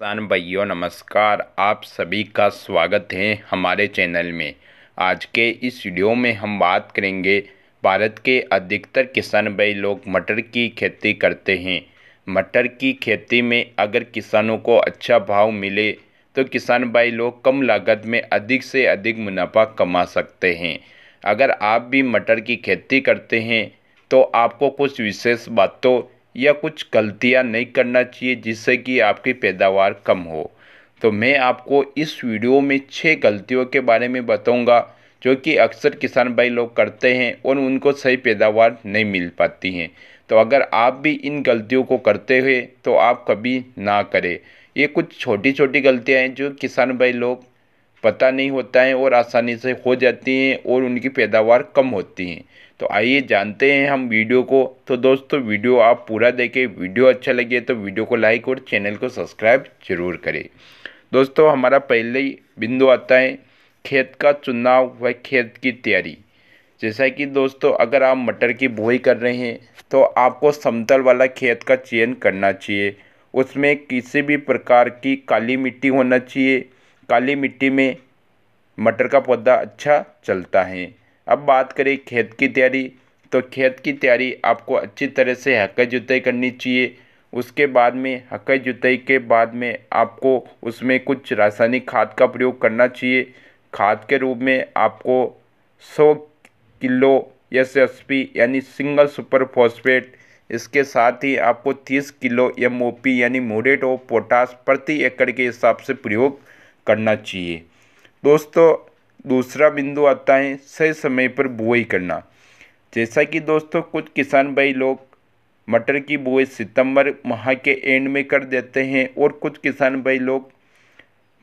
किसान भाइयों नमस्कार आप सभी का स्वागत है हमारे चैनल में आज के इस वीडियो में हम बात करेंगे भारत के अधिकतर किसान भाई लोग मटर की खेती करते हैं मटर की खेती में अगर किसानों को अच्छा भाव मिले तो किसान भाई लोग कम लागत में अधिक से अधिक मुनाफा कमा सकते हैं अगर आप भी मटर की खेती करते हैं तो आपको कुछ विशेष बातों या कुछ गलतियाँ नहीं करना चाहिए जिससे कि आपकी पैदावार कम हो तो मैं आपको इस वीडियो में छः गलतियों के बारे में बताऊंगा जो कि अक्सर किसान भाई लोग करते हैं और उनको सही पैदावार नहीं मिल पाती हैं तो अगर आप भी इन गलतियों को करते हुए तो आप कभी ना करें ये कुछ छोटी छोटी गलतियाँ हैं जो किसान भाई लोग पता नहीं होता है और आसानी से हो जाती हैं और उनकी पैदावार कम होती हैं तो आइए जानते हैं हम वीडियो को तो दोस्तों वीडियो आप पूरा देखें वीडियो अच्छा लगे तो वीडियो को लाइक और चैनल को सब्सक्राइब जरूर करें दोस्तों हमारा पहले बिंदु आता है खेत का चुनाव व खेत की तैयारी जैसा कि दोस्तों अगर आप मटर की बुआई कर रहे हैं तो आपको समतल वाला खेत का चयन करना चाहिए उसमें किसी भी प्रकार की काली मिट्टी होना चाहिए काली मिट्टी में मटर का पौधा अच्छा चलता है अब बात करें खेत की तैयारी तो खेत की तैयारी आपको अच्छी तरह से हक्के जुताई करनी चाहिए उसके बाद में हक्के जुताई के बाद में आपको उसमें कुछ रासायनिक खाद का प्रयोग करना चाहिए खाद के रूप में आपको 100 किलो एस एस पी यानी सिंगल सुपर फॉस्फेट इसके साथ ही आपको 30 किलो एम ओ पी यानी मोरेट ऑफ पोटास प्रति एकड़ के हिसाब से प्रयोग करना चाहिए दोस्तों दूसरा बिंदु आता है सही समय पर बुआई करना जैसा कि दोस्तों कुछ किसान भाई लोग मटर की बुआई सितंबर माह के एंड में कर देते हैं और कुछ किसान भाई लोग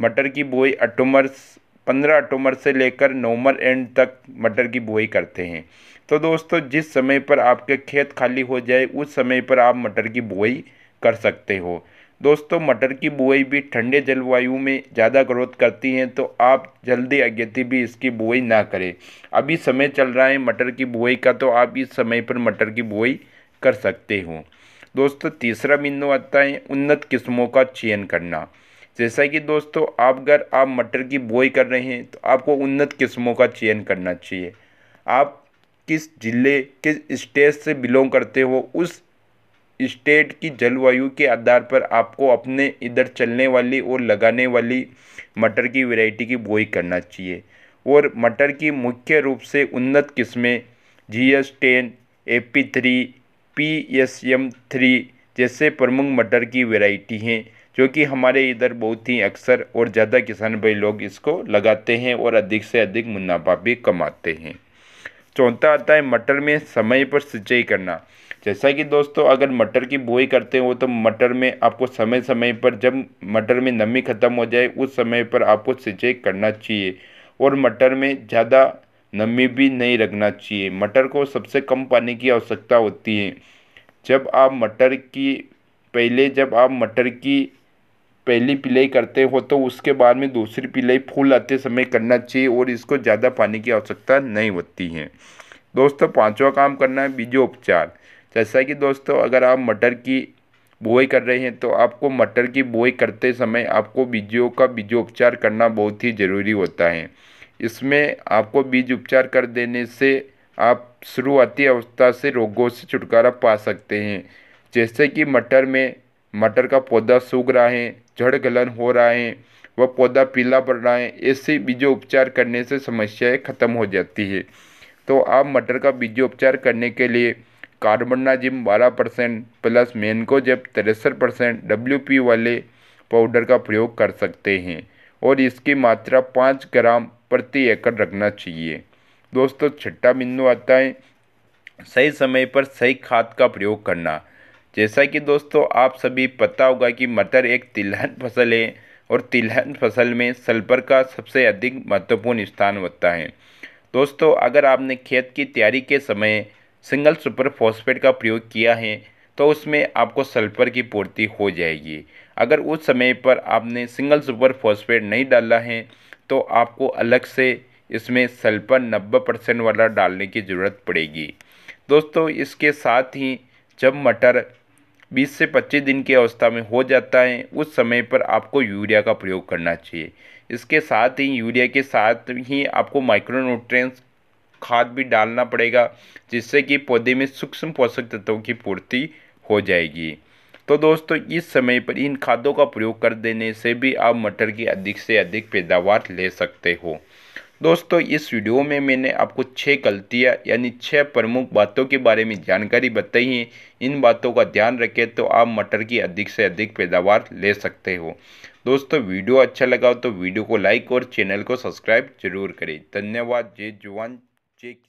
मटर की बुआई अक्टूबर पंद्रह अक्टूबर से लेकर नवंबर एंड तक मटर की बुआई करते हैं तो दोस्तों जिस समय पर आपके खेत खाली हो जाए उस समय पर आप मटर की बुआई कर सकते हो दोस्तों मटर की बुआई भी ठंडे जलवायु में ज़्यादा ग्रोथ करती हैं तो आप जल्दी अगेती भी इसकी बुआई ना करें अभी समय चल रहा है मटर की बुआई का तो आप इस समय पर मटर की बुआई कर सकते हो दोस्तों तीसरा बिंदु आता है उन्नत किस्मों का चयन करना जैसा कि दोस्तों आप अगर आप मटर की बुआई कर रहे हैं तो आपको उन्नत किस्मों का चयन करना चाहिए आप किस ज़िले किस स्टेट से बिलोंग करते हो उस स्टेट की जलवायु के आधार पर आपको अपने इधर चलने वाली और लगाने वाली मटर की वैरायटी की बोई करना चाहिए और मटर की मुख्य रूप से उन्नत किस्में G S ten A P three P S M three जैसे प्रमुख मटर की वैरायटी हैं जो कि हमारे इधर बहुत ही अक्सर और ज़्यादा किसान भाई लोग इसको लगाते हैं और अधिक से अधिक मुनाफा भी कमाते हैं चौथा आता है मटर में समय पर सिंचाई करना जैसा कि दोस्तों अगर मटर की बुआई करते हो तो मटर में आपको समय समय पर जब मटर में नमी ख़त्म हो जाए उस समय पर आपको सिंचाई करना चाहिए और मटर में ज़्यादा नमी भी नहीं रखना चाहिए मटर को सबसे कम पानी की आवश्यकता होती है जब आप मटर की पहले जब आप मटर की पहली पिलाई करते हो तो उसके बाद में दूसरी पिलाई फूल आते समय करना चाहिए और इसको ज़्यादा पानी की आवश्यकता नहीं होती है दोस्तों पांचवा काम करना है बीजो उपचार जैसा कि दोस्तों अगर आप मटर की बुआई कर रहे हैं तो आपको मटर की बुआई करते समय आपको बीजों का बीजोपचार करना बहुत ही ज़रूरी होता है इसमें आपको बीज उपचार कर देने से आप शुरुआती अवस्था से रोगों से छुटकारा पा सकते हैं जैसे कि मटर में मटर का पौधा सूख रहा है जड़ गलन हो रहा है वह पौधा पीला पड़ रहा है ऐसे उपचार करने से समस्याएं खत्म हो जाती है तो आप मटर का बीजोपचार करने के लिए कार्बनाजिम बारह परसेंट प्लस जब तिरसठ परसेंट डब्ल्यू वाले पाउडर का प्रयोग कर सकते हैं और इसकी मात्रा पाँच ग्राम प्रति एकड़ रखना चाहिए दोस्तों छठा बिंदु आता है सही समय पर सही खाद का प्रयोग करना जैसा कि दोस्तों आप सभी पता होगा कि मटर एक तिलहन फसल है और तिलहन फसल में सल्फर का सबसे अधिक महत्वपूर्ण स्थान होता है दोस्तों अगर आपने खेत की तैयारी के समय सिंगल सुपर फॉस्फेट का प्रयोग किया है तो उसमें आपको सल्फर की पूर्ति हो जाएगी अगर उस समय पर आपने सिंगल सुपर फॉस्फेट नहीं डाला है तो आपको अलग से इसमें सल्फर 90 परसेंट वाला डालने की ज़रूरत पड़ेगी दोस्तों इसके साथ ही जब मटर 20 से 25 दिन की अवस्था में हो जाता है उस समय पर आपको यूरिया का प्रयोग करना चाहिए इसके साथ ही यूरिया के साथ ही आपको माइक्रोन्यूट्रेंस खाद भी डालना पड़ेगा जिससे कि पौधे में सूक्ष्म पोषक तत्वों की पूर्ति हो जाएगी तो दोस्तों इस समय पर इन खादों का प्रयोग कर देने से भी आप मटर की अधिक से अधिक पैदावार ले सकते हो दोस्तों इस वीडियो में मैंने आपको छः गलतियाँ यानी छः प्रमुख बातों के बारे में जानकारी बताई है इन बातों का ध्यान रखें तो आप मटर की अधिक से अधिक पैदावार ले सकते हो दोस्तों वीडियो अच्छा लगा हो तो वीडियो को लाइक और चैनल को सब्सक्राइब जरूर करें धन्यवाद जय जवान Jack